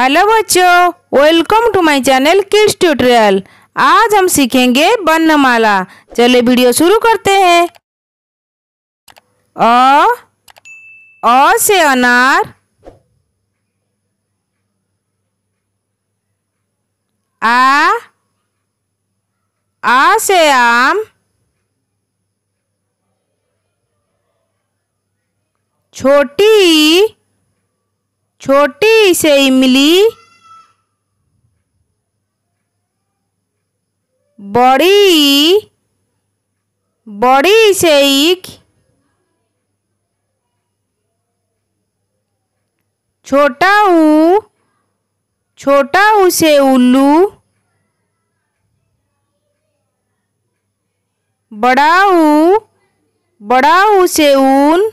hello बच्चों welcome to my channel kids tutorial आज हम सीखेंगे वर्णमाला चले वीडियो शुरू करते हैं अ अ से अनार आ आ से आम छोटी छोटी से इमली बड़ी बड़ी से एक छोटा छोटा उसे उल्लू बड़ा ऊ बड़ा उसे ऊन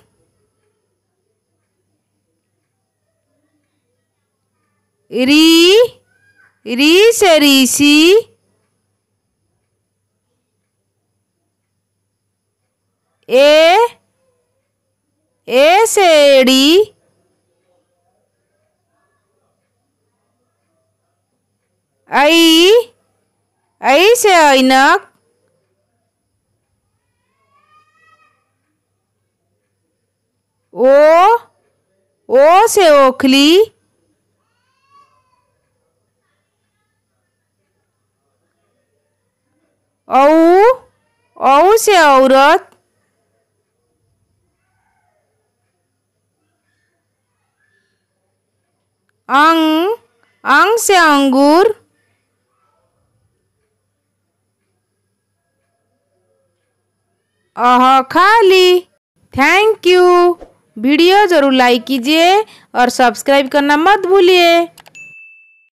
री री से ऋषि ए ए से एड़ी आई आई से ऐनक ओ ओ से ओखली औ औ से औरत अंग अंग से अंगूर अह खाली थैंक यू वीडियो ज़रूर लाइक कीजिए और सब्सक्राइब करना मत भूलिए